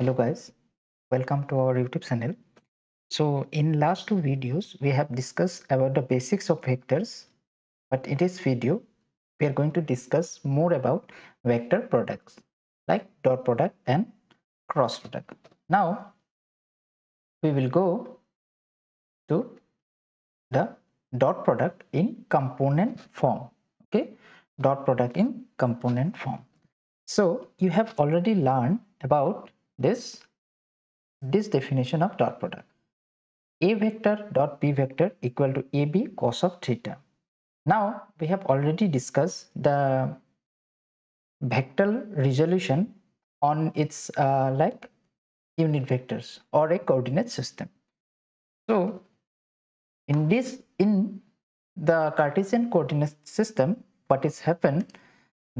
hello guys welcome to our youtube channel so in last two videos we have discussed about the basics of vectors but in this video we are going to discuss more about vector products like dot product and cross product now we will go to the dot product in component form okay dot product in component form so you have already learned about this this definition of dot product a vector dot b vector equal to ab cos of theta now we have already discussed the vector resolution on its uh, like unit vectors or a coordinate system so in this in the cartesian coordinate system what is happened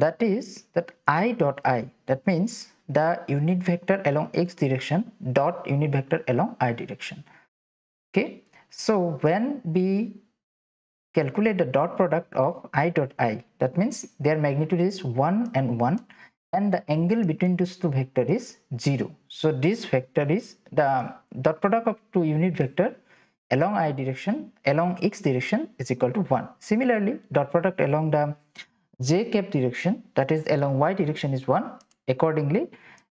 that is that i dot i that means the unit vector along x direction dot unit vector along i direction okay so when we calculate the dot product of i dot i that means their magnitude is 1 and 1 and the angle between these two vector is 0 so this vector is the dot product of two unit vector along i direction along x direction is equal to 1 similarly dot product along the j cap direction that is along y direction is 1 Accordingly,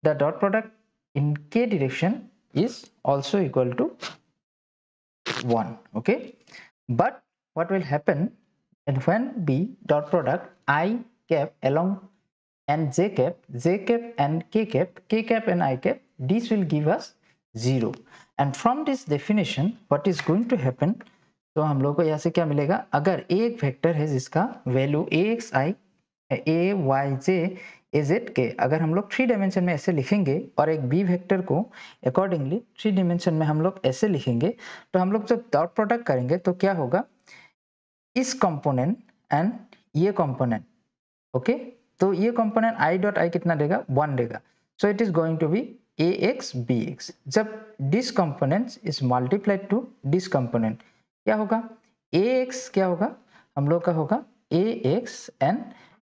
the dot product in k direction is also equal to 1 okay but what will happen and when b dot product i cap along and j cap j cap and k cap k cap and i cap this will give us 0 and from this definition what is going to happen So, हम लोग को यहाँ से क्या मिलेगा अगर एक vector है जिसका वैल्यू ए इज इट के अगर हम लोग थ्री डायमेंशन में ऐसे लिखेंगे और एक बी वेक्टर को अकॉर्डिंगली थ्री डायमेंशन में हम लोग ऐसे लिखेंगे तो हम लोग जब डॉट प्रोडक्ट करेंगे तो क्या होगा इस कंपोनेंट एंड ये कंपोनेंट ओके तो ये कंपोनेंट आई डॉट आई कितना देगा वन देगा so it is going to be A x B X जब this component is multiplied to this component क्या होगा ए एक्स क्या होगा हम लोग का होगा ए X and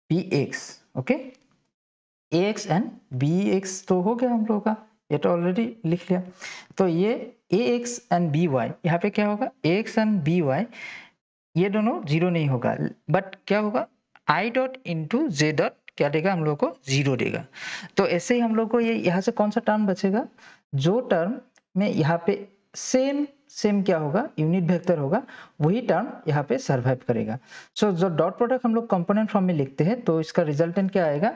B X okay A X and B X तो हो गया हम लोगों का ये तो ऑलरेडी लिख लिया तो ये A X and B Y यहाँ पे क्या होगा ए एक्स एंड बी वाई ये दोनों जीरो नहीं होगा बट क्या होगा I dot into J dot क्या देगा हम लोग को जीरो देगा तो ऐसे ही हम लोग को ये यहाँ से कौन सा टर्म बचेगा जो टर्म में यहाँ पे सेम सेम क्या होगा यूनिट वेक्टर होगा वही टर्म यहाँ पे सर्वाइव करेगा सो so, जो डॉट प्रोडक्ट हम लोग कंपोनेंट फॉर्म में लिखते हैं तो इसका रिजल्टेंट क्या आएगा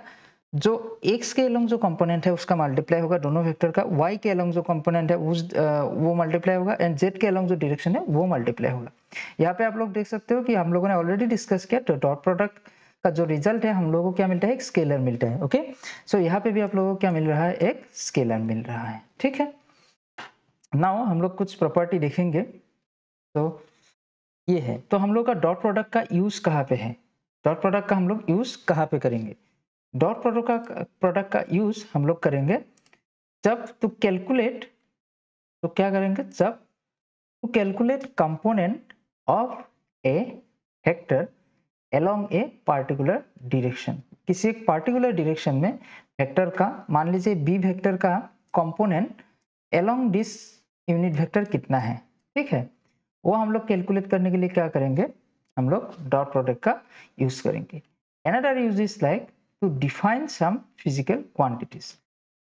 जो एक्स के अलॉन्ग जो कंपोनेंट है उसका मल्टीप्लाई होगा दोनों वेक्टर का वाई के अलॉन्ग जो कंपोनेंट है उस वो मल्टीप्लाई होगा एंड जेड के अलॉन्ग जो डायरेक्शन है वो मल्टीप्लाई होगा यहाँ पे आप लोग देख सकते हो कि हम लोगों ने ऑलरेडी डिस्कस किया तो डॉट प्रोडक्ट का जो रिजल्ट है हम लोगों को क्या मिलता है एक स्केलर मिलता है ओके सो so, यहाँ पे भी आप लोगों को क्या मिल रहा है एक स्केलर मिल रहा है ठीक है नाउ हम लोग कुछ प्रॉपर्टी देखेंगे तो ये है तो हम लोग का डॉट प्रोडक्ट का यूज कहाँ पे है डॉट प्रोडक्ट का हम लोग यूज कहाँ पे करेंगे डॉट प्रोडक्ट का प्रोडक्ट का यूज हम लोग करेंगे जब टू कैलकुलेट तो क्या करेंगे जब to calculate component of a vector along a particular direction किसी एक पार्टिकुलर डिरेक्शन में वेक्टर का मान लीजिए बी वेक्टर का component along this unit vector कितना है ठीक है वो हम लोग कैलकुलेट करने के लिए क्या करेंगे हम लोग डॉट प्रोडक्ट का यूज करेंगे another use is like to define some physical quantities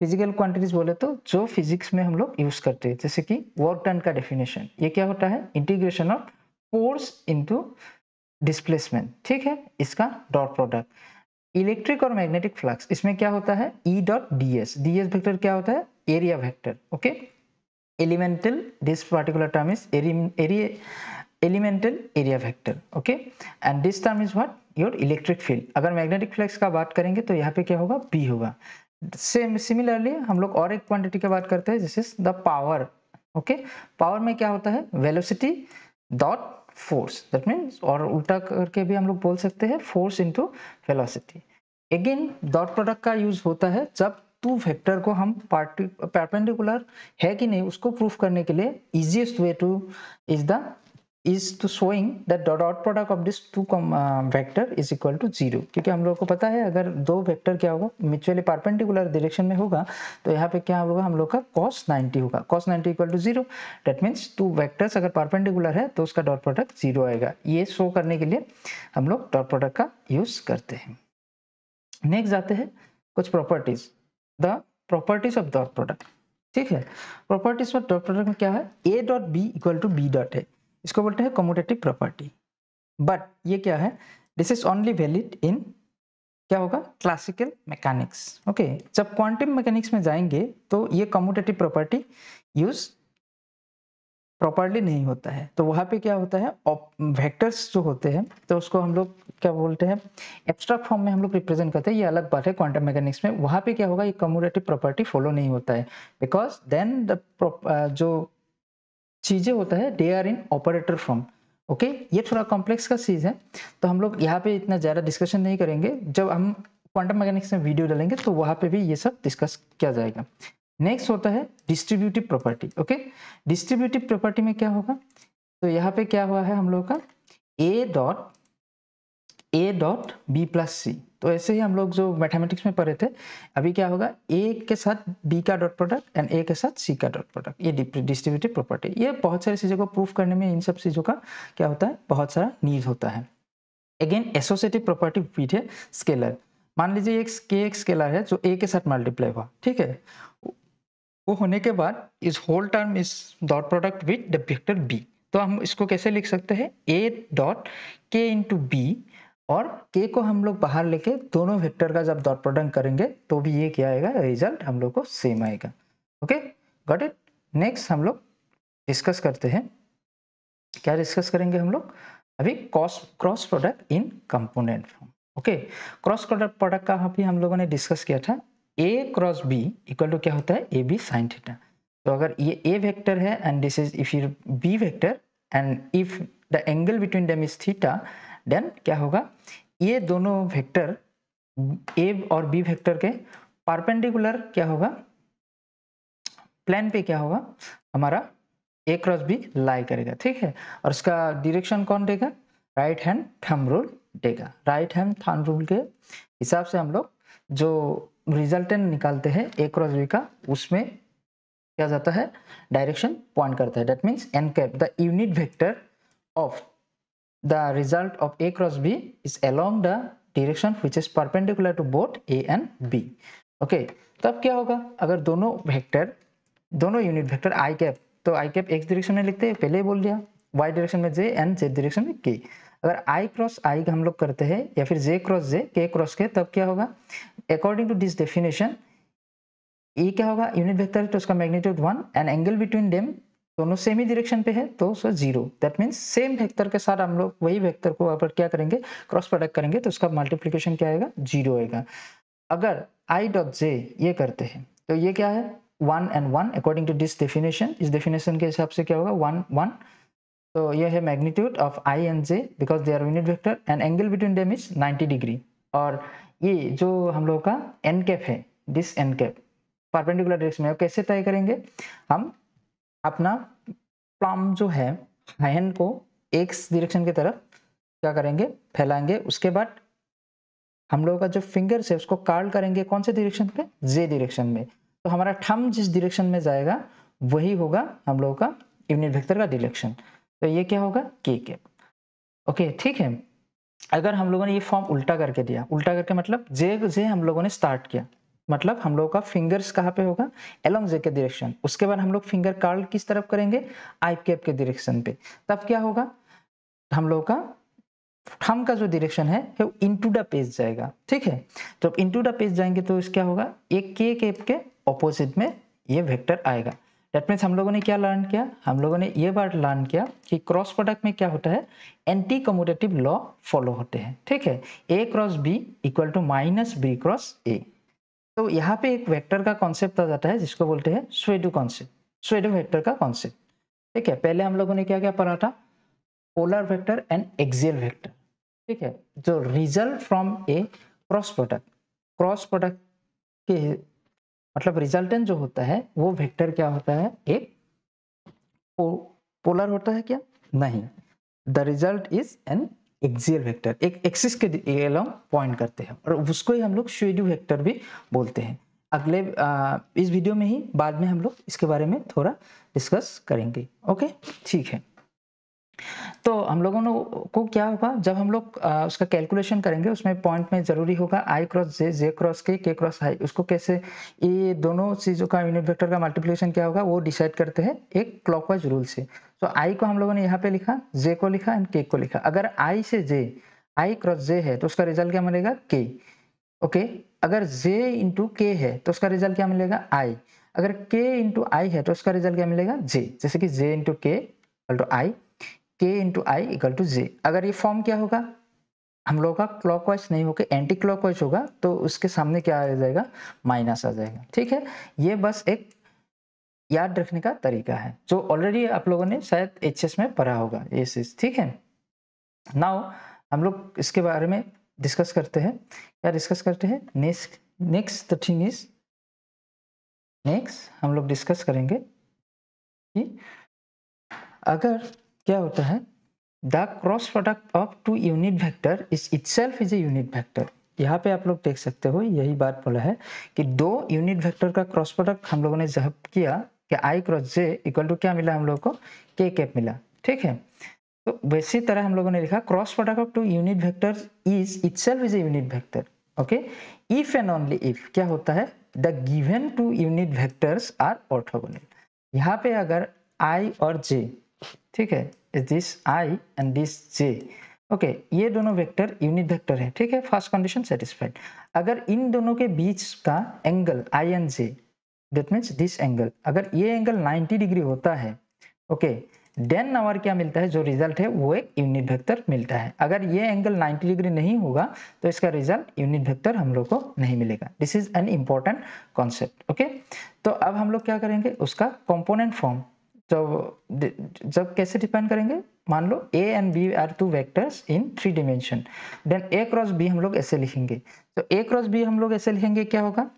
physical quantities बोले तो जो फिजिक्स में हम लोग यूज करते हैं जैसे कि वर्क डन का डेफिनेशन ये क्या होता है integration of force into displacement ठीक है इसका डॉट प्रोडक्ट इलेक्ट्रिक और मैग्नेटिक फ्लक्स इसमें क्या होता है E dot D S D S vector क्या होता है area vector okay elemental this particular term is area elemental area area okay and this term is is your electric field अगर magnetic flux का बात करेंगे तो यहाँ पे क्या होगा बी होगा सेम सिमिलरली हम लोग और एक क्वांटिटी की बात करते हैं जिस is the power okay power में क्या होता है velocity dot force that means और उल्टा करके भी हम लोग बोल सकते हैं force into velocity again dot product का यूज होता है जब टू वेक्टर को हम पार्टी परपेंडिकुलर है कि नहीं उसको प्रूफ करने के लिए easiest way to is the is to showing that dot dot product of this two vector is equal to zero क्योंकि हम लोग को पता है अगर दो वेक्टर क्या होगा म्यूचुअली परपेंडिकुलर डायरेक्शन में होगा तो यहाँ पे क्या होगा हम लोग का कॉस 90 होगा cos 90 equal to zero that means two vectors अगर परपेंडिकुलर है तो उसका डॉट प्रोडक्ट जीरो आएगा ये शो करने के लिए हम लोग डॉट प्रोडक्ट का यूज करते हैं नेक्स्ट जाते हैं कुछ properties the properties of dot product ठीक है प्रॉपर्टीज ऑफ डॉट प्रोडक्ट में क्या है ए dot B equal to B dot है इसको बोलते हैं कम्यूटेटिव प्रॉपर्टी बट ये क्या है this is only valid in क्या होगा क्लासिकल मैकेनिक्स ओके जब क्वांटम मैकेनिक्स में जाएंगे तो ये कम्यूटेटिव प्रॉपर्टी यूज प्रॉपरली नहीं होता है तो वहाँ पे क्या होता है वेक्टर्स जो होते हैं तो उसको हम लोग क्या बोलते हैं एब्स्ट्रैक्ट फॉर्म में हम लोग रिप्रेजेंट करते हैं ये अलग बात है क्वांटम मैकेनिक्स में वहाँ पे क्या होगा ये कम्यूटेटिव प्रॉपर्टी फॉलो नहीं होता है बिकॉज देन द जो चीज़ें होता है they are in operator form okay ये थोड़ा कॉम्प्लेक्स का चीज़ है तो हम लोग यहाँ पे इतना ज़्यादा डिस्कशन नहीं करेंगे जब हम क्वांटम मैकेनिक्स में वीडियो डालेंगे तो वहां पे भी ये सब डिस्कस किया जाएगा नेक्स्ट होता है distributive property okay distributive property में क्या होगा तो यहाँ पे क्या हुआ है हम लोग का A dot A dot B plus C तो ऐसे ही हम लोग जो मैथमेटिक्स में पढ़े थे अभी क्या होगा ए के साथ बी का डॉट प्रोडक्ट एंड ए के साथ सी का डॉट प्रोडक्ट ये डिस्ट्रीब्यूटिव प्रॉपर्टी ये बहुत सारी चीज़ों को प्रूफ करने में इन सब चीज़ों का क्या होता है बहुत सारा नीड होता है अगेन एसोसिएटिव प्रॉपर्टी विथ है स्केलर मान लीजिए एक के एक स्केलर है जो ए के साथ मल्टीप्लाई हुआ ठीक है वो होने के बाद इस whole term is dot product with the vector B तो हम इसको कैसे लिख सकते हैं A dot K into B और के को हम लोग बाहर लेके दोनों वेक्टर का जब डॉट प्रोडक्ट करेंगे तो भी ये क्या आएगा रिजल्ट हम लोग को सेम आएगा ओके गॉट इट नेक्स्ट हम लोग डिस्कस करते हैं क्या डिस्कस करेंगे हम लोग अभी cross cross product in component form okay cross product product का अभी हम लोगों ने डिस्कस किया था A cross B equal to क्या होता है ए बी साइन थीटा तो अगर ये ए वेक्टर है and this is if you B vector and if the angle between them is theta then क्या होगा ये दोनों वेक्टर ए और बी वेक्टर के परपेंडिकुलर क्या होगा प्लान पे क्या होगा हमारा ए क्रॉस बी लाई करेगा ठीक है और उसका डिरेक्शन कौन देगा राइट हैंड थम रूल देगा राइट हैंड थम रूल के हिसाब से हम लोग जो रिजल्टेंट निकालते हैं ए क्रॉस बी का उसमें क्या जाता है डायरेक्शन पॉइंट करता है that means N cap the unit vector of the result of A cross B is along the direction which is perpendicular to both A and B. okay, तब क्या होगा अगर दोनों वेक्टर दोनों यूनिट वेक्टर आई cap तो आई cap x direction में लिखते हैं पहले ही बोल दिया वाई डायरेक्शन में जे एंड जेड डायरेक्शन में के अगर आई क्रॉस आई हम लोग करते हैं या फिर जे क्रॉस जे के क्रॉस के तब क्या होगा according to this definition A क्या होगा यूनिट वेक्टर तो उसका magnitude one and angle between them दोनों सेम ही डिरेक्शन पे है तो सर zero that means same vector के साथ हम लोग वही वेक्टर को अगर क्या करेंगे क्रॉस प्रोडक्ट करेंगे तो उसका मल्टीप्लीकेशन क्या आएगा जीरो आएगा अगर आई डॉट जे ये करते हैं तो ये क्या है one and one according to this definition इस डेफिनेशन के हिसाब से क्या होगा वन वन तो ये है magnitude of I and J because they are unit vector and angle between them is ninety degree और ये जो हम लोगों का एन कैप है this N cap perpendicular direction में कैसे तय करेंगे हम अपना प्लम जो है हैंड को एक्स डिरेक्शन की तरफ क्या करेंगे फैलाएंगे उसके बाद हम लोगों का जो फिंगर्स है उसको कार्ड करेंगे कौन से डिरेक्शन पे जे डिरेक्शन में तो हमारा ठम जिस डिरेक्शन में जाएगा वही होगा हम लोगों का यूनिट वेक्टर का डिरेक्शन तो ये क्या होगा के के ओके ठीक है अगर हम लोगों ने ये फॉर्म उल्टा करके दिया उल्टा करके मतलब जे जे हम लोगों ने स्टार्ट किया मतलब हम लोग का फिंगर्स कहाँ पे होगा एलोंग जे के डिरेक्शन उसके बाद हम लोग फिंगर कार्ल किस तरफ करेंगे आई कैप के डिरेक्शन पे तब क्या होगा हम लोग का थम का जो डिरेक्शन है वो इनटू द पेज जाएगा ठीक है तो इनटू द पेज जाएंगे तो क्या होगा एक के कैप के ऑपोजिट में ये वेक्टर आएगा डेट मीन्स हम लोगों ने क्या लर्न किया हम लोगों ने ये बात लर्न किया कि क्रॉस प्रोडक्ट में क्या होता है एंटी कम्यूटेटिव लॉ फॉलो होते हैं ठीक है ए cross B equal to minus B cross ए तो यहाँ पे एक वेक्टर का कॉन्सेप्ट आ जाता है जिसको बोलते हैं स्वेडो कॉन्सेप्ट स्वेडो वेक्टर का कॉन्सेप्ट ठीक है पहले हम लोगों ने क्या क्या पढ़ा था polar vector and axial vector ठीक है जो result from a cross product cross product के मतलब रिजल्टेंट जो होता है वो वेक्टर क्या होता है एक पो, पोलर होता है क्या नहीं the result is an axial vector एक एक्सिस के हम पॉइंट करते हैं और उसको ही हम लोग शेड्यू वेक्टर भी बोलते हैं अगले आ, इस वीडियो में ही बाद में हम लोग इसके बारे में थोड़ा डिस्कस करेंगे ओके ठीक है तो हम लोगों को क्या होगा जब हम लोग उसका कैलकुलेशन करेंगे उसमें पॉइंट में जरूरी होगा आई क्रॉस जे जे क्रॉस के के क्रॉस आई उसको कैसे ये दोनों चीज़ों का यूनिट वेक्टर का मल्टीप्लिकेशन क्या होगा वो डिसाइड करते हैं एक क्लॉकवाइज रूल से तो आई को हम लोगों ने यहाँ पे लिखा जे को लिखा एंड के को लिखा अगर आई से जे आई क्रॉस जे है तो उसका रिजल्ट क्या मिलेगा के ओके अगर जे इंटू के है तो उसका रिजल्ट क्या मिलेगा आई अगर के इंटू आई है तो उसका रिजल्ट क्या मिलेगा जे जैसे कि J into K I K into I equal to J अगर ये फॉर्म क्या होगा हम लोगों का क्लॉक वाइज नहीं होकर एंटी क्लॉक वाइज होगा तो उसके सामने क्या आ जाएगा माइनस आ जाएगा ठीक है ये बस एक याद रखने का तरीका है जो ऑलरेडी आप लोगों ने शायद एच में पढ़ा होगा ये चीज ठीक है नाउ हम लोग इसके बारे में डिस्कस करते हैं क्या डिस्कस करते हैं next next the thing is next हम लोग डिस्कस करेंगे कि अगर क्या होता है the cross product of two unit vector is self is a unit vector यहाँ पे आप लोग देख सकते हो यही बात बोला है कि दो यूनिट वेक्टर का क्रॉस प्रोडक्ट हम लोगों ने जब किया कि I cross J equal to क्या मिला हम लोग को के कैप मिला ठीक है तो वैसी तरह हम लोगों ने लिखा cross product of two unit vector is self is a unit vector okay if and only if क्या होता है the given two unit vectors are orthogonal यहाँ पे अगर आई और जे ठीक है this I and this J okay ये दोनों वेक्टर यूनिट वेक्टर है ठीक है फर्स्ट कंडीशन सेटिस्फाइड अगर इन दोनों के बीच का angle I and J that means this angle अगर ये एंगल 90 डिग्री होता है ओके देन आवर क्या मिलता है जो रिजल्ट है वो एक यूनिट वेक्टर मिलता है अगर ये एंगल 90 डिग्री नहीं होगा तो इसका रिजल्ट यूनिट वेक्टर हम लोग को नहीं मिलेगा this is an important concept okay तो अब हम लोग क्या करेंगे उसका कंपोनेंट फॉर्म जब जब कैसे डिपेंड करेंगे मान लो A and B are two vectors in three dimension then A cross B हम लोग ऐसे लिखेंगे तो ए क्रॉस बी हम लोग ऐसे लिखेंगे क्या होगा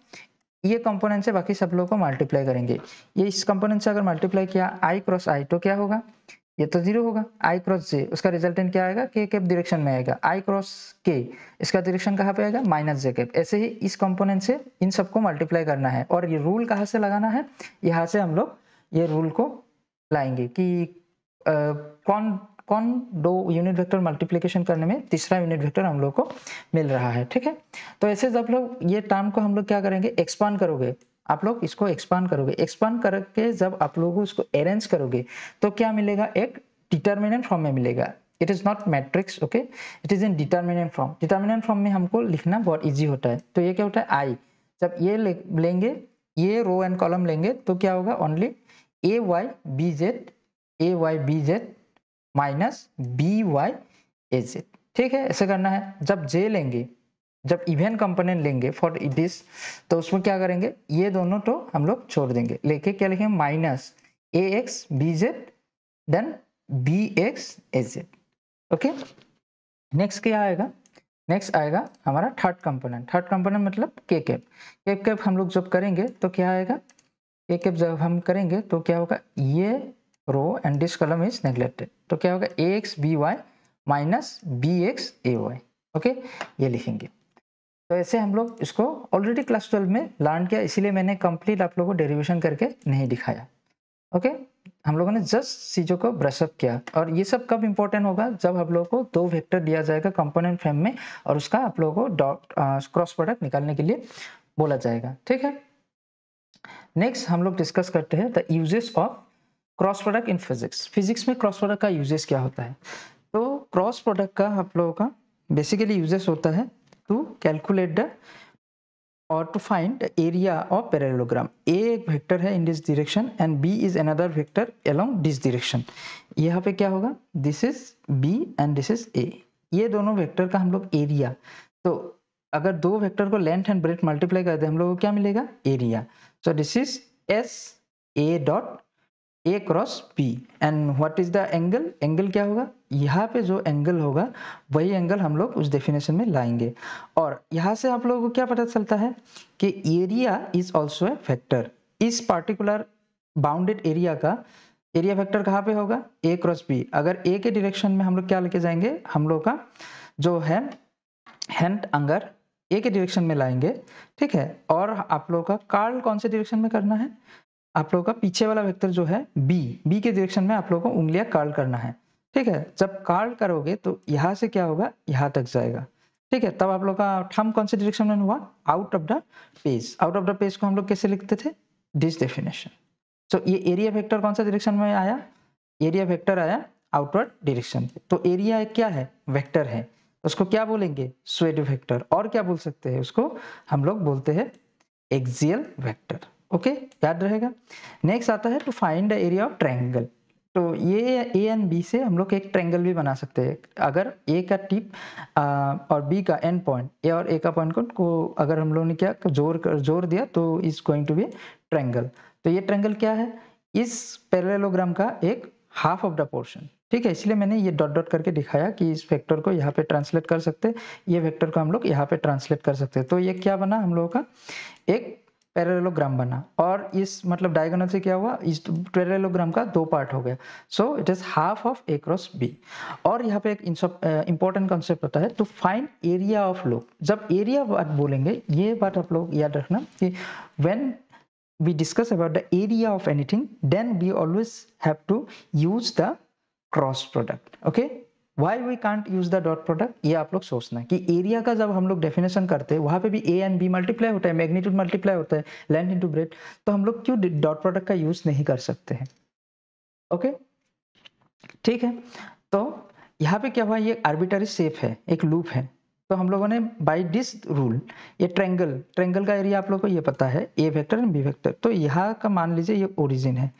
ये कंपोनेंट से बाकी सब लोगों को मल्टीप्लाई करेंगे ये इस कंपोनेंट से अगर मल्टीप्लाई किया आई क्रॉस आई तो क्या होगा ये तो जीरो होगा आई क्रॉस जे उसका रिजल्टेंट क्या आएगा के कैप डायरेक्शन में आएगा आई क्रॉस के इसका डायरेक्शन कहाँ पे आएगा माइनस जे कैप ऐसे ही इस कंपोनेंट से इन सबको मल्टीप्लाई करना है और ये रूल कहाँ से लगाना है यहाँ से हम लोग ये रूल को लाएंगे कि आ, कौन कौन दो यूनिट वेक्टर मल्टीप्लिकेशन करने में तीसरा यूनिट वेक्टर हम लोग को मिल रहा है ठीक है तो ऐसे जब लोग ये टर्म को हम लोग क्या करेंगे एक्सपांड करोगे आप लोग इसको एक्सपांड करोगे एक्सपांड करके जब आप लोग उसको अरेंज करोगे तो क्या मिलेगा एक डिटर्मिनेंट फॉर्म में मिलेगा it is not matrix okay it is in determinant form determinant form में हमको लिखना बहुत ईजी होता है तो ये क्या होता है आई जब ये लेंगे ये रो एंड कॉलम लेंगे तो क्या होगा only A Y B Z A Y B Z minus B Y A Z ठीक है ऐसे करना है जब जे लेंगे जब इवेंट e कंपोनेंट लेंगे फॉर दिस तो उसमें क्या करेंगे ये दोनों तो हम लोग छोड़ देंगे लेके क्या लिखेंगे minus a x b z then b x a z okay next क्या आएगा नेक्स्ट आएगा हमारा थर्ड कंपोनेंट थर्ड कंपोनेंट मतलब के कैप के कैप हम लोग जब करेंगे तो क्या आएगा एक एफ जब हम करेंगे तो क्या होगा ये row and this column is neglected तो क्या होगा ए x b y minus b x a y okay ये लिखेंगे तो ऐसे हम लोग इसको ऑलरेडी क्लास ट्वेल्व में लर्न किया इसीलिए मैंने कंप्लीट आप लोगों को डेरिवेशन करके नहीं दिखाया ओके हम लोगों ने जस्ट चीज़ों को ब्रशअप किया और ये सब कब इंपॉर्टेंट होगा जब हम लोगों को दो वेक्टर दिया जाएगा कंपोनेंट फ्रेम में और उसका आप लोगों को डॉट क्रॉस प्रोडक्ट निकालने के लिए बोला जाएगा ठीक है नेक्स्ट हम लोग डिस्कस करते हैं the uses of cross product in physics physics में क्रॉस प्रोडक्ट का यूजेस क्या होता है तो क्रॉस प्रोडक्ट का आप लोगों का बेसिकली यूजेस होता है to calculate the or to find area of parallelogram a एक वेक्टर है in this direction and b is another vector along this direction यहाँ पे क्या होगा this is b and this is a ये दोनों वेक्टर का हम लोग एरिया तो अगर दो वेक्टर को लेंथ एंड ब्रेथ मल्टीप्लाई कर दे हम लोग को क्या मिलेगा area so this is s a dot a cross p and what is the angle angle क्या hoga यहाँ पे जो एंगल होगा वही एंगल हम लोग उस डेफिनेशन में लाएंगे और यहाँ से आप लोगों को क्या पता चलता है कि area is also a factor इस पार्टिकुलर बाउंडेड एरिया का एरिया फैक्टर कहाँ पे होगा ए क्रॉस बी अगर ए के डिरेक्शन में हम लोग क्या लेके जाएंगे हम लोग का जो है हैंड अंगर ए के डिरेक्शन में लाएंगे ठीक है और आप लोगों का कार्ल कौन से डिरेक्शन में करना है आप लोगों का पीछे वाला वेक्टर जो है बी बी के डिरेक्शन में आप लोगों को उंगलियां कार्ल करना है ठीक है जब कार्ल करोगे तो यहाँ से क्या होगा यहाँ तक जाएगा ठीक है तब आप लोग का थम कौन से डिरेक्शन में हुआ out of the page out of the page को हम लोग कैसे लिखते थे दिस डेफिनेशन तो ये एरिया वेक्टर कौन सा डिरेक्शन में आया एरिया वेक्टर आया आउटवर्ड डिरेक्शन तो एरिया क्या है वेक्टर है उसको क्या बोलेंगे स्वेड वेक्टर और क्या बोल सकते हैं उसको हम लोग बोलते हैं एक्सियल वेक्टर ओके याद रहेगा नेक्स्ट आता है to find the area of triangle तो ये ए एंड बी से हम लोग एक ट्रेंगल भी बना सकते हैं अगर ए का टिप और बी का एंड पॉइंट ए और ए का पॉइंट को अगर हम लोग ने क्या जोर कर जोर दिया तो is going to be triangle तो ये ट्रेंगल क्या है इस पैरेललोग्राम का एक हाफ ऑफ द पोर्शन ठीक है इसलिए मैंने ये डॉट डॉट करके दिखाया कि इस वेक्टर को यहाँ पे ट्रांसलेट कर सकते ये वेक्टर को हम लोग यहाँ पे ट्रांसलेट कर सकते तो ये क्या बना हम लोगों का एक पैरेलोग्राम बना और इस मतलब डायगोनल से क्या हुआ इस पैरेलोग्राम का दो पार्ट हो गया so it is half of A cross b और यहाँ पे एक इंपॉर्टेंट कॉन्सेप्ट होता है to find area of loop जब एरिया बात बोलेंगे ये बात आप लोग याद रखना कि when we discuss about the area of anything then we always have to use the cross product okay why we can't use the dot product ये आप लोग सोचना है कि एरिया का जब हम लोग डेफिनेशन करते हैं वहां पे भी ए एंड बी मल्टीप्लाई होता है मैग्नीट्यूड मल्टीप्लाई होता है लेंथ इनटू ब्रेड तो हम लोग क्यों डॉट प्रोडक्ट का यूज नहीं कर सकते हैं ओके ठीक है तो यहाँ पे क्या हुआ ये आर्बिटरी सेफ है एक लूप है तो हम लोगों ने बाई दिस रूल ये ट्रेंगल ट्रेंगल का एरिया आप लोगों को ये पता है a vector and b vector तो यहाँ का मान लीजिए ये ओरिजिन है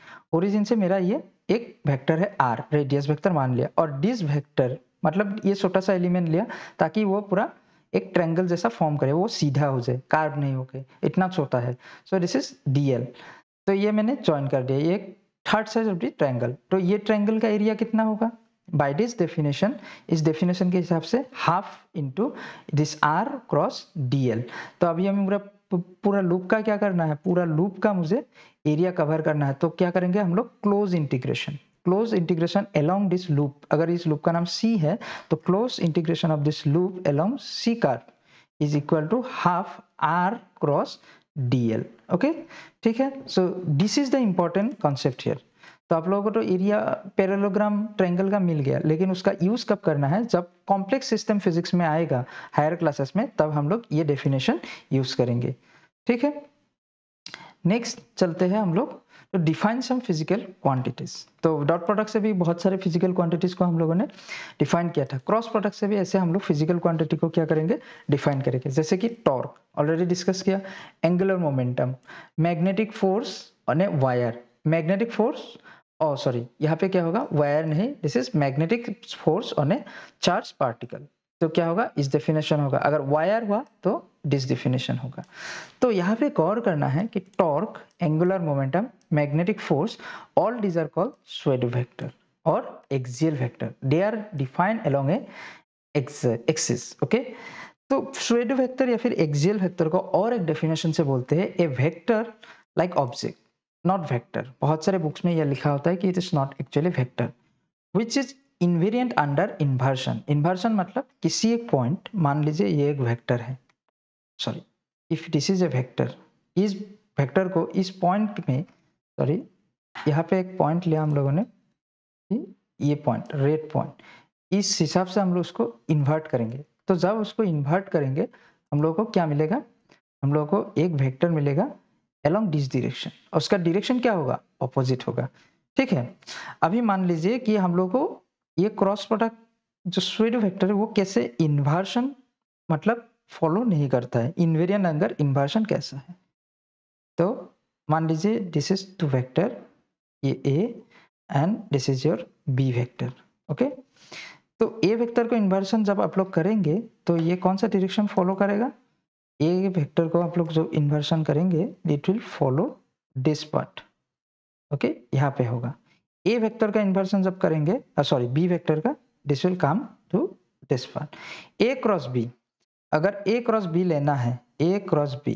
ओरिजिन से मेरा ये एक वेक्टर है आर रेडियस वेक्टर मान लिया और डिस वेक्टर मतलब ये छोटा सा एलिमेंट लिया ताकि वो पूरा एक ट्रेंगल जैसा फॉर्म करे वो सीधा हो जाए कार्व नहीं होके इतना छोटा है सो दिस इज डीएल तो ये मैंने ज्वाइन कर दिया ये थर्ड साइज ऑफ डी ट्रैंगल तो ये ट्रैंगल का एरिया कितना होगा बाई दिस डेफिनेशन इस डेफिनेशन के हिसाब से half into this r cross D तो अभी हम पूरा तो पूरा लूप का क्या करना है पूरा लूप का मुझे एरिया कवर करना है तो क्या करेंगे हम लोग close integration close integration along this loop अगर इस लूप का नाम सी है तो close integration of this loop along c car is equal to half r cross d okay ठीक है so this is the important concept here तो आप लोगों को तो एरिया पैरेलोग्राम ट्रेंगल का मिल गया लेकिन उसका यूज कब करना है जब कॉम्प्लेक्स सिस्टम फिजिक्स में आएगा हायर क्लासेस में तब हम लोग ये डेफिनेशन यूज करेंगे ठीक है नेक्स्ट चलते हैं हम लोग तो डिफाइन सम फिजिकल क्वांटिटीज तो डॉट प्रोडक्ट से भी बहुत सारे फिजिकल क्वांटिटीज को हम लोगों ने डिफाइन किया था क्रॉस प्रोडक्ट से भी ऐसे हम लोग फिजिकल क्वांटिटी को क्या करेंगे डिफाइन करेंगे जैसे कि टॉर्क ऑलरेडी डिस्कस किया एंगुलर मोमेंटम मैग्नेटिक फोर्स और wire magnetic force oh oh, sorry यहाँ पे क्या होगा वायर नहीं this is magnetic force on a charge particle तो क्या होगा इस डेफिनेशन होगा अगर वायर हुआ तो डिस डिफिनेशन होगा तो यहाँ पे गौर करना है कि torque angular momentum magnetic force all these are called pseudo vector और axial vector they are defined along a axis okay तो स्वेड वेक्टर या फिर एक्सियल वेक्टर को और एक डेफिनेशन से बोलते हैं a vector like object not vector बहुत सारे बुक्स में यह लिखा होता है कि it is not actually vector which is invariant under inversion inversion मतलब किसी एक पॉइंट मान लीजिए ये एक वेक्टर है sorry if this is a vector इस वेक्टर को इस पॉइंट में सॉरी यहाँ पे एक पॉइंट लिया हम लोगों ने ये पॉइंट रेड पॉइंट इस हिसाब से हम लोग उसको इन्वर्ट करेंगे तो जब उसको इन्वर्ट करेंगे हम लोगों को क्या मिलेगा हम लोग को एक वेक्टर मिलेगा अलॉन्ग दिस डिरेक्शन और उसका डिरेक्शन क्या होगा ऑपोजिट होगा ठीक है अभी मान लीजिए कि हम लोग को ये क्रॉस प्रोडक्ट जो स्वेड वेक्टर है वो कैसे इन्वर्शन मतलब फॉलो नहीं करता है इनवेरियन एंगल इन्वर्शन कैसा है तो मान लीजिए दिस इज टू वेक्टर ये a and this is your b vector okay तो ए वेक्टर को इन्वर्शन जब आप लोग करेंगे तो ये कौन सा डिरेक्शन फॉलो करेगा ये वेक्टर को आप लोग जो इन्वर्सन करेंगे it will follow this part okay यहाँ पे होगा ए वेक्टर का इन्वर्सन जब करेंगे सॉरी बी वेक्टर का this will come to this part a cross b अगर ए क्रॉस बी लेना है ए क्रॉस बी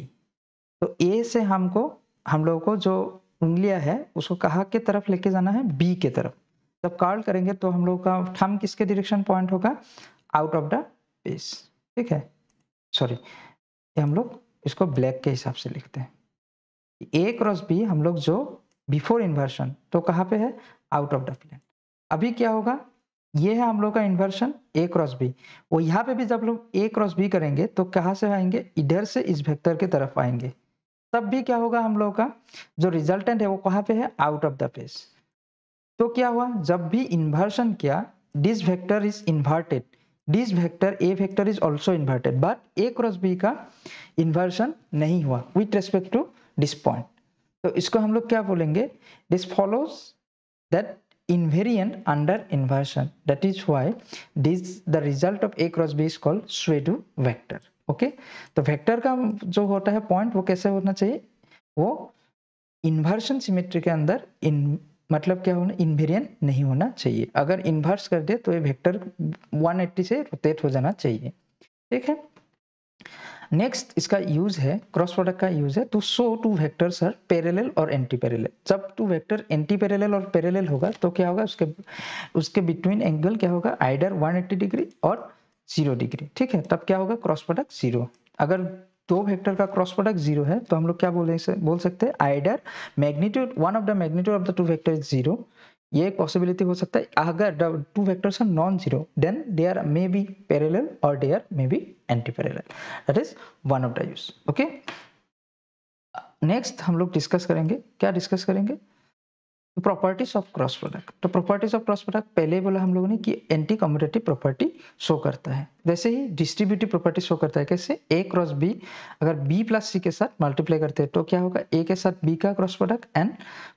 तो ए से हमको हम लोगों को जो उंगलियां है उसको कहाँ के तरफ लेके जाना है बी के तरफ जब कार्ल करेंगे तो हम लोग का थम किसके डिरेक्शन पॉइंट होगा आउट ऑफ द पेस ठीक है सॉरी कि हम लोग इसको ब्लैक के हिसाब से लिखते हैं ए क्रॉस बी हम लोग जो बिफोर इन्वर्शन तो कहाँ पे है आउट ऑफ द प्लेन अभी क्या होगा ये है हम लोग का इन्वर्शन ए क्रॉस बी वो यहाँ पे भी जब लोग ए क्रॉस बी करेंगे तो कहाँ से आएंगे इधर से इस वेक्टर की तरफ आएंगे तब भी क्या होगा हम लोग का जो रिजल्टेंट है वो कहाँ पे है आउट ऑफ द पेज तो क्या हुआ जब भी इन्वर्शन किया this vector is inverted this vector a vector is also inverted but a cross b का इन्वर्जन नहीं हुआ with respect to this point तो इसको हम लोग क्या बोलेंगे this follows that invariant under inversion that is why this the result of A cross b is called pseudo vector okay तो वेक्टर का जो होता है पॉइंट वो कैसे होना चाहिए वो इन्वर्शन सिमेट्री के अंदर मतलब क्या होना इन्वेरियंट नहीं होना चाहिए अगर इन्वर्स कर दे तो ये वेक्टर 180 से रोटेट हो जाना चाहिए ठीक है नेक्स्ट इसका यूज है क्रॉस प्रोडक्ट का यूज है तो so two vector sir parallel और एंटी पैरेलल जब टू वेक्टर एंटी पैरेलल और पैरेलल होगा तो क्या होगा उसके उसके बिटवीन एंगल क्या होगा आइडर 180 डिग्री और जीरो डिग्री ठीक है तब क्या होगा क्रॉस प्रोडक्ट जीरो अगर दो वेक्टर का क्रॉस प्रोडक्ट जीरो है तो हम लोग क्या बोले से, बोल सकते हैं either magnitude one of the magnitude of the two vector is zero ये एक पॉसिबिलिटी हो सकता है अगर two vectors are non zero then they are may be parallel और they are may be anti parallel that is one of the use okay next हम लोग discuss करेंगे क्या डिस्कस करेंगे प्रॉपर्टीज ऑफ क्रॉस प्रोडक्ट तो properties of cross product पहले बोला हम लोगों ने कि एंटी कम्यूटेटिव प्रॉपर्टी शो करता है वैसे ही डिस्ट्रीब्यूटिव प्रॉपर्टी शो करता है कैसे ए क्रॉस बी अगर बी प्लस सी के साथ मल्टीप्लाई करते हैं तो क्या होगा ए के साथ बी का cross product and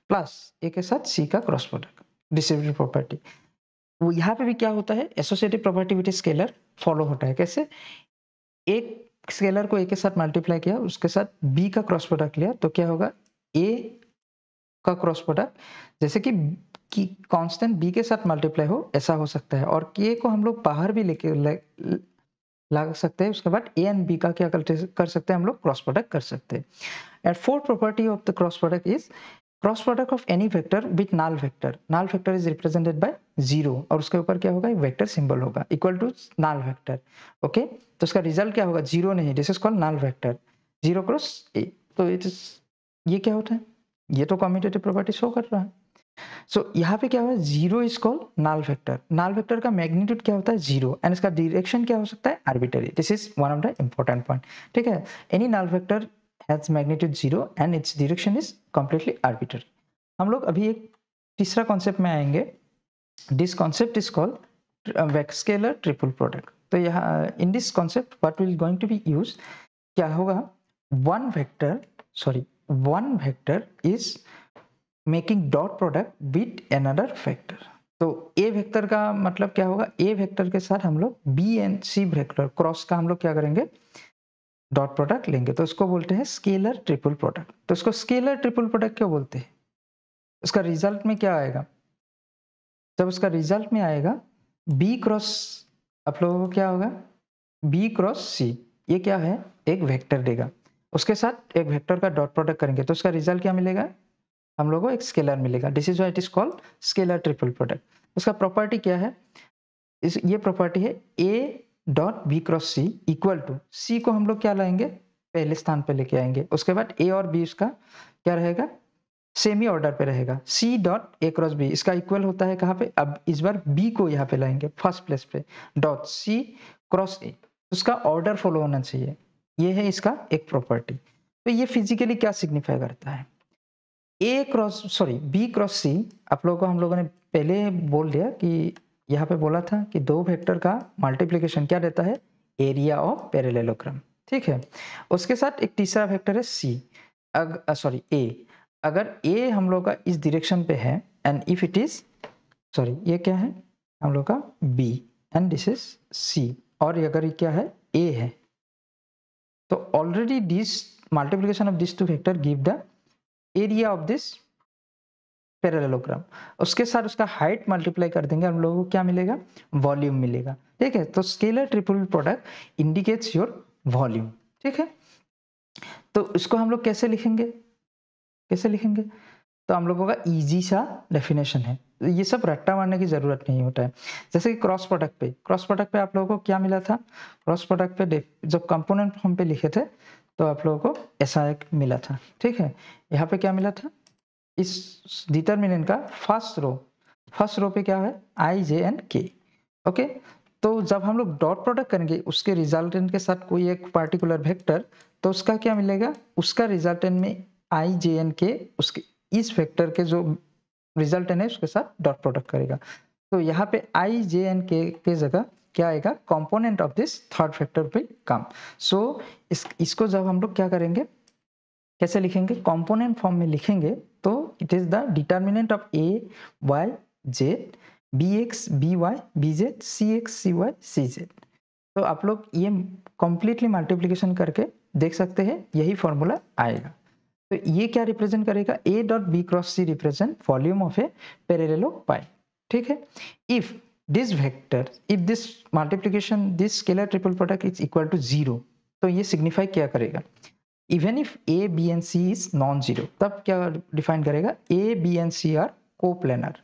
plus a के साथ सी का क्रॉस प्रोडक्ट डिस्ट्रीब्यूटिव प्रॉपर्टी वो यहाँ पे भी क्या होता है associative property with scalar follow होता है कैसे एक स्केलर को ए के साथ मल्टीप्लाई किया उसके साथ बी का क्रॉस प्रोडक्ट लिया तो क्या होगा ए का क्रॉस प्रोडक्ट जैसे कि की कांस्टेंट बी के साथ मल्टीप्लाई हो ऐसा हो सकता है और के को हम लोग बाहर भी लेके ला सकते हैं उसके बाद ए एंड बी का क्या कर सकते हैं हम लोग क्रॉस प्रोडक्ट कर सकते हैं and fourth property of the cross product is cross product of any vector with null vector null vector is represented by zero और उसके ऊपर क्या होगा वेक्टर सिंबल होगा equal to null vector okay तो उसका रिजल्ट क्या होगा जीरो नहीं this is called null vector zero cross ए तो इट इज ये क्या होता है ये तो कम्यूटेटिव प्रॉपर्टी शो कर रहा है सो so, यहाँ पे क्या हुआ zero is call null factor null factor का मैग्नीट्यूड क्या होता है जीरो एंड इसका डिरेक्शन क्या हो सकता है arbitrary this is one of the important point ठीक है any null factor has magnitude zero and its direction is completely arbitrary हम लोग अभी एक तीसरा कॉन्सेप्ट में आएंगे this concept is call as scalar triple product तो यहाँ in this concept what will going to be use क्या होगा one vector sorry one vector is making dot product with another vector तो ए वेक्टर का मतलब क्या होगा ए वेक्टर के साथ हम लोग b and c vector cross का हम लोग क्या करेंगे डॉट प्रोडक्ट लेंगे तो उसको बोलते हैं स्केलर ट्रिपल प्रोडक्ट तो उसको स्केलर ट्रिपल प्रोडक्ट क्यों बोलते हैं उसका रिजल्ट में क्या आएगा जब उसका रिजल्ट में आएगा बी क्रॉस आप लोगों को क्या होगा बी क्रॉस सी ये क्या है एक वेक्टर देगा उसके साथ एक वेक्टर का डॉट प्रोडक्ट करेंगे तो उसका रिजल्ट क्या मिलेगा हम लोग को एक स्केलर मिलेगा this is why it is called scalar triple product उसका प्रॉपर्टी क्या है इस ये प्रॉपर्टी है ए dot b cross c equal to c को हम लोग क्या लाएंगे पहले स्थान पे लेके आएंगे उसके बाद ए और बी उसका क्या रहेगा सेमी ऑर्डर पे रहेगा c dot a cross b इसका इक्वल होता है कहाँ पे अब इस बार बी को यहाँ पे लाएंगे फर्स्ट प्लेस पे डॉट सी क्रॉस ए उसका ऑर्डर फॉलो होना चाहिए ये है इसका एक प्रॉपर्टी तो ये फिजिकली क्या सिग्निफाई करता है ए cross sorry b cross c आप लोगों को हम लोगों ने पहले बोल दिया कि यहाँ पे बोला था कि दो वेक्टर का मल्टीप्लिकेशन क्या रहता है एरिया ऑफ पैरेललोग्राम ठीक है उसके साथ एक तीसरा वेक्टर है सी सॉरी ए अगर ए हम लोग का इस डिरेक्शन पे है and if it is sorry ये क्या है हम लोग का b and this is c और अगर ये क्या है ए है So तो already this multiplication of these two vector give the area of this parallelogram उसके साथ उसका हाइट मल्टीप्लाई कर देंगे हम लोगों को क्या मिलेगा वॉल्यूम मिलेगा ठीक है तो scalar triple product indicates your volume ठीक है तो इसको हम लोग कैसे लिखेंगे कैसे लिखेंगे तो हम लोगों का ईजी सा डेफिनेशन है तो ये सब रट्टा मारने की ज़रूरत नहीं होता है जैसे कि क्रॉस प्रोडक्ट पे क्रॉस प्रोडक्ट पे आप लोगों को क्या मिला था क्रॉस प्रोडक्ट पे जब कंपोनेंट फॉर्म पे लिखे थे तो आप लोगों को ऐसा एक मिला था ठीक है यहाँ पे क्या मिला था इस डिटर्मिनेंट का फर्स्ट रो फर्स्ट रो पे क्या है आई जे एन के ओके तो जब हम लोग डॉट प्रोडक्ट करेंगे उसके रिजल्टेंट के साथ कोई एक पार्टिकुलर वेक्टर तो उसका क्या मिलेगा उसका रिजल्टेंट में आई जे एन के उसके इस फैक्टर के जो रिजल्ट है उसके साथ डॉट प्रोडक्ट करेगा तो यहाँ पे आई जे एन के के जगह क्या आएगा component of this third factor will come so इसको जब हम लोग क्या करेंगे कैसे लिखेंगे कंपोनेंट फॉर्म में लिखेंगे तो it is the determinant of a y z b x b y B z c x c y c z तो आप लोग ये कंप्लीटली मल्टीप्लीकेशन करके देख सकते हैं यही फॉर्मूला आएगा तो ये क्या रिप्रेजेंट करेगा a dot b cross c represent volume of a parallelepiped ठीक है if this vector if this multiplication this scalar triple product is equal to zero तो ये सिग्निफाई क्या करेगा even if a b and c is non zero तब क्या define करेगा a b and c are coplanar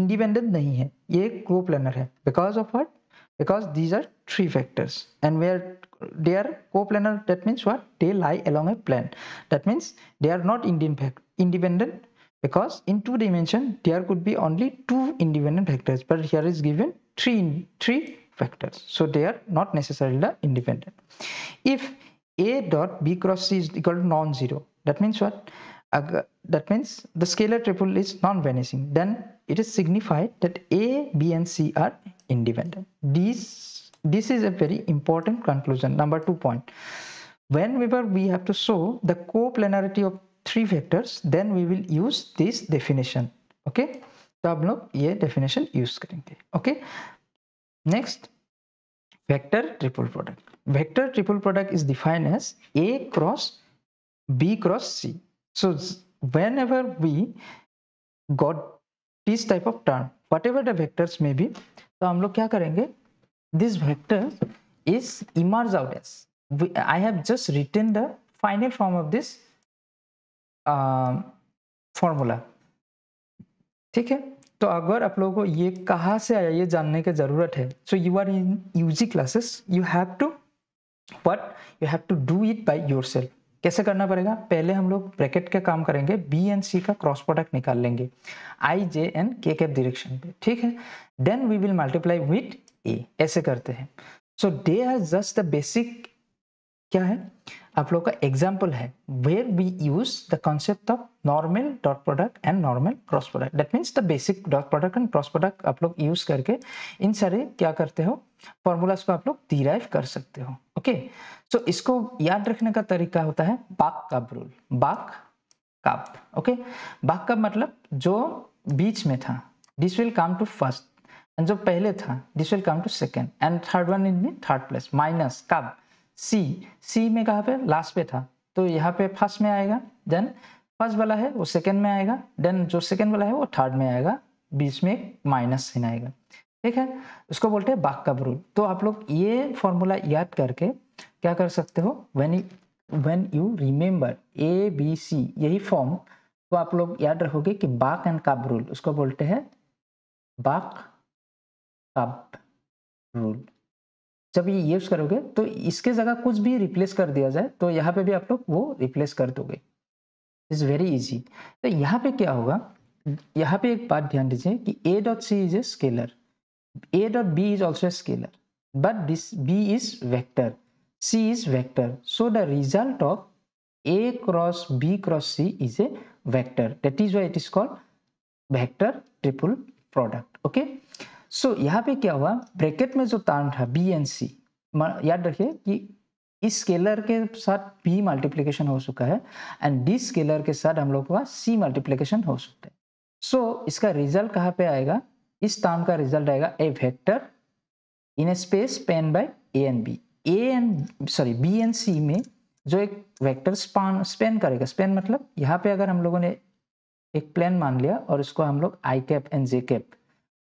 independent नहीं है ये को प्लानर है because of what because these are three factors and we are they are coplanar that means what they lie along a plane that means they are not independent because in two dimension there could be only two independent vectors but here is given three three vectors so they are not necessarily the independent if a dot b cross c is equal to non-zero that means what that means the scalar triple is non-vanishing then it is signified that a b and c are independent these this is a very important conclusion. Number two point. Whenever we have to show the coplanarity of three vectors, then we will use this definition. Okay. so आप definition use definition okay next vector triple product vector triple product is defined as a cross b cross c so whenever we got this type of term whatever the vectors may be so we will क्या this vector is emerge out as we, I have just written the final form of this uh, formula ठीक है तो अगर आप लोगों को ये कहाँ से आया ये जानने की ज़रूरत है so you are in U G classes you have to what you have to do it by yourself कैसे करना पड़ेगा पहले हम लोग ब्रैकेट का काम करेंगे बी एंड सी का क्रॉस प्रोडक्ट निकाल लेंगे I J and K cap direction पे ठीक है then we will multiply with A ऐसे करते हैं so they are just the basic क्या है आप लोग का एग्जाम्पल है where we use the concept of normal dot product and normal cross product that means the basic dot product and cross product आप लोग यूज करके इन सारे क्या करते हो फॉर्मूलाज को आप लोग डिराइव कर सकते हो ओके okay? सो so, इसको याद रखने का तरीका होता है बाक कब रूल बाक कब ओके okay? बाक कब मतलब जो बीच में था this will come to first and जो पहले था this will come to second and third one in third place minus कब सी सी में कहा पे लास्ट पे था तो यहाँ पे फर्स्ट में आएगा देन फर्स्ट वाला है वो सेकेंड में आएगा देन जो सेकेंड वाला है वो थर्ड में आएगा बीच में माइनस सीन आएगा ठीक है उसको बोलते हैं बाघ का रूल तो आप लोग ये फॉर्मूला याद करके क्या कर सकते हो when when you remember A B C यही फॉर्म तो आप लोग याद रखोगे कि बाघ एंड काब रूल उसको बोलते हैं बाघ अब रूल हम्म, जब ये यूज करोगे तो इसके जगह कुछ भी रिप्लेस कर दिया जाए तो यहाँ पे भी आप लोग वो रिप्लेस कर दोगे इज वेरी इजी तो यहाँ पे क्या होगा यहाँ पे एक बात ध्यान दीजिए कि A dot C is a scalar A dot B is also a scalar but this B is vector C is vector so the result of A cross B cross C is a vector that is why it is called vector triple product okay so so, यहाँ पे क्या हुआ bracket में जो term था B and सी याद रखिए कि इस स्केलर के साथ बी मल्टीप्लिकेशन हो चुका है एंड डी स्केलर के साथ हम लोग का सी मल्टीप्लिकेशन हो सकता है सो so, इसका रिजल्ट कहाँ पे आएगा इस टर्म का रिजल्ट आएगा a vector in a space span by A and B A and sorry B and C में जो एक वेक्टर स्पान स्पेन करेगा स्पेन मतलब यहाँ पे अगर हम लोगों ने एक प्लेन मान लिया और इसको हम लोग I cap and J cap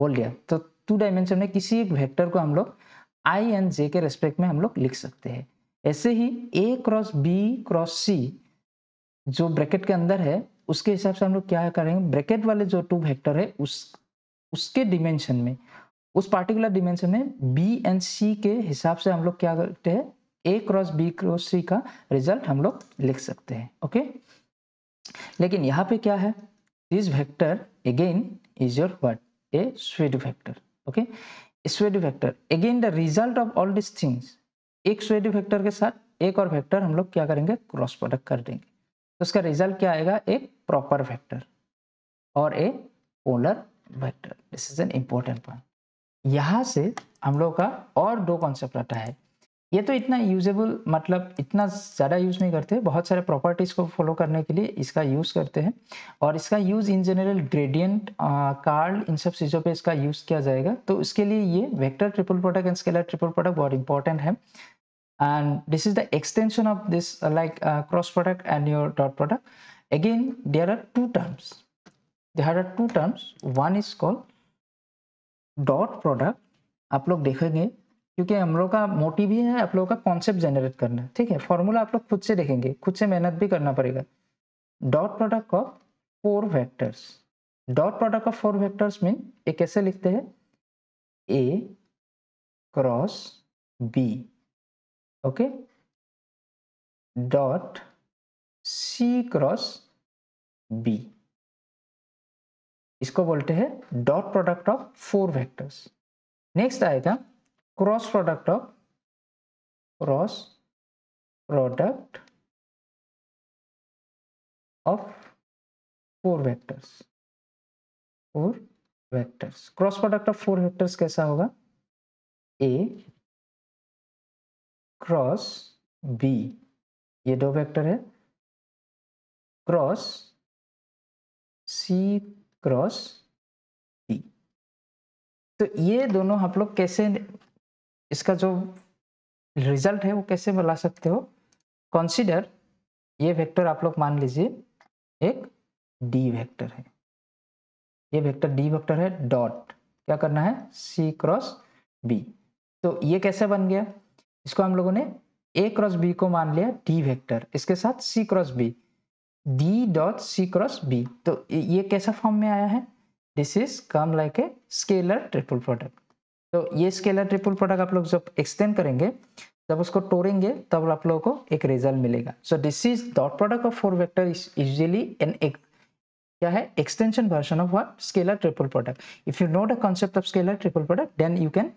बोल दिया तो टू डायमेंशन में किसी वेक्टर को हम लोग आई एन जे के रेस्पेक्ट में हम लोग लिख सकते हैं ऐसे ही A cross B cross C जो ब्रैकेट के अंदर है उसके हिसाब से हम लोग क्या करेंगे ब्रैकेट वाले जो टू वेक्टर है उस उसके डिमेंशन में उस पार्टिकुलर डिमेंशन में बी एंड सी के हिसाब से हम लोग क्या करते हैं A cross B cross C का रिजल्ट हम लोग लिख सकते हैं ओके लेकिन यहाँ पे क्या है this vector again is your what a pseudo vector okay pseudo vector again the result of all this things एक स्वेडी वेक्टर के साथ एक और वेक्टर हम लोग क्या करेंगे क्रॉस प्रोडक्ट कर देंगे तो उसका रिजल्ट क्या आएगा एक प्रॉपर वेक्टर और a polar vector this is an important point यहाँ से हम लोग का और दो कॉन्सेप्ट आता है ये तो इतना यूजेबल मतलब इतना ज़्यादा यूज़ नहीं करते बहुत सारे प्रॉपर्टीज़ को फॉलो करने के लिए इसका यूज़ करते हैं और इसका यूज़ इन जनरल ग्रेडियंट कार्ड इन सब चीज़ों पे इसका यूज़ किया जाएगा तो उसके लिए ये vector triple product and scalar triple product बहुत इंपॉर्टेंट है and this is the extension of this like cross product and your dot product again product are two terms two are two terms one is called dot product आप लोग देखेंगे क्योंकि हम लोग का motive ही है आप लोगों का कॉन्सेप्ट जनरेट करना ठीक है फॉर्मूला आप लोग खुद से देखेंगे खुद से मेहनत भी करना पड़ेगा dot product of four vectors dot product of four vectors mean ये कैसे लिखते हैं A cross B okay dot C cross B इसको बोलते हैं dot product of four vectors next आएगा cross product of cross product of four vectors four vectors cross product of four vectors कैसा होगा a क्रॉस b ये दो vector है cross c cross d तो ये दोनों आप लोग कैसे इसका जो रिजल्ट है वो कैसे बुला सकते हो कंसीडर ये वेक्टर आप लोग मान लीजिए एक डी वेक्टर है ये वेक्टर डी वेक्टर है डॉट क्या करना है सी क्रॉस बी तो ये कैसे बन गया इसको हम लोगों ने ए क्रॉस बी को मान लिया डी वेक्टर इसके साथ C cross B D dot सी क्रॉस बी तो ये कैसा फॉर्म में आया है this is come like a scalar triple product तो ये स्केलर ट्रिपल प्रोडक्ट आप लोग जब एक्सटेंड करेंगे जब उसको तोड़ेंगे तब आप लोगों को एक रिजल्ट मिलेगा so this is dot product of four vector is usually an एक क्या है extension version of what scalar triple product if you know the concept of scalar triple product then you can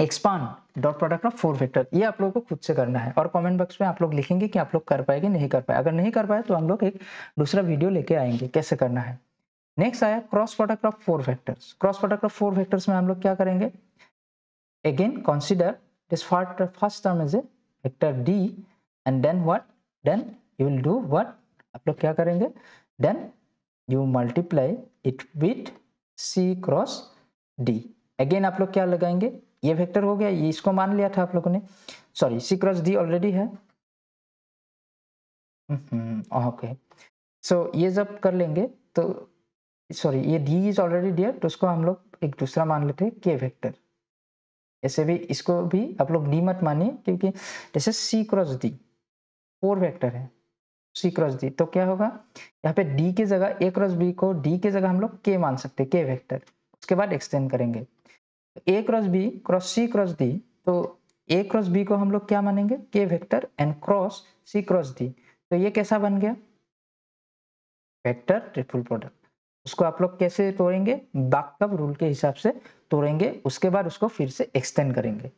expand dot product of four vector ये आप लोगों को खुद से करना है और कमेंट बॉक्स में आप लोग लिखेंगे कि आप लोग कर पाएंगे नहीं कर पाए अगर नहीं कर पाए तो हम लोग एक दूसरा वीडियो लेके आएंगे कैसे करना है नेक्स्ट आया cross product of four vectors cross product of four vectors में हम लोग क्या करेंगे again consider this first term is a vector D and then what then you will do what आप लोग क्या करेंगे then you multiply it with C cross D again आप लोग क्या लगाएंगे ये वेक्टर हो गया ये इसको मान लिया था आप लोगों ने sorry C cross D already है ओके हम्म, सो हम्म, ये जब कर लेंगे तो सॉरी ये डी इज ऑलरेडी डियर तो उसको हम लोग एक दूसरा मान लेते हैं के वेक्टर ऐसे भी इसको भी आप लोग डी मत मानिए क्योंकि जैसे C cross D four vector है सी क्रॉस डी तो क्या होगा यहाँ पे डी के जगह ए क्रॉस बी को डी के जगह हम लोग के मान सकते हैं के वेक्टर उसके बाद एक्सटेंड करेंगे A cross B cross C cross D तो ए क्रॉस बी को हम लोग क्या मानेंगे के vector and cross C cross D तो ये कैसा बन गया वेक्टर ट्रिपल प्रोडक्ट उसको आप लोग कैसे तोड़ेंगे बाकअप रूल के हिसाब से तोड़ेंगे उसके बाद उसको फिर से एक्सटेंड करेंगे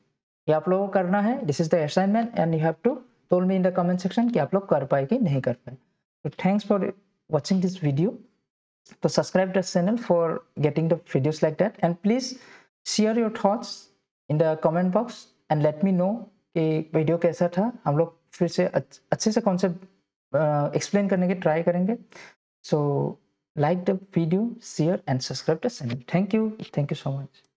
ये आप लोगों को करना है this is the assignment and you have to tell me in the comment section कि आप लोग कर पाए कि नहीं कर पाए तो thanks for watching this video तो subscribe the channel for getting the videos like that and please share your thoughts in the comment box and let me know कि वीडियो कैसा था हम लोग फिर से अच्छे से कॉन्सेप्ट एक्सप्लेन करने की ट्राई करेंगे सो so, like the video share and subscribe to channel thank you thank you so much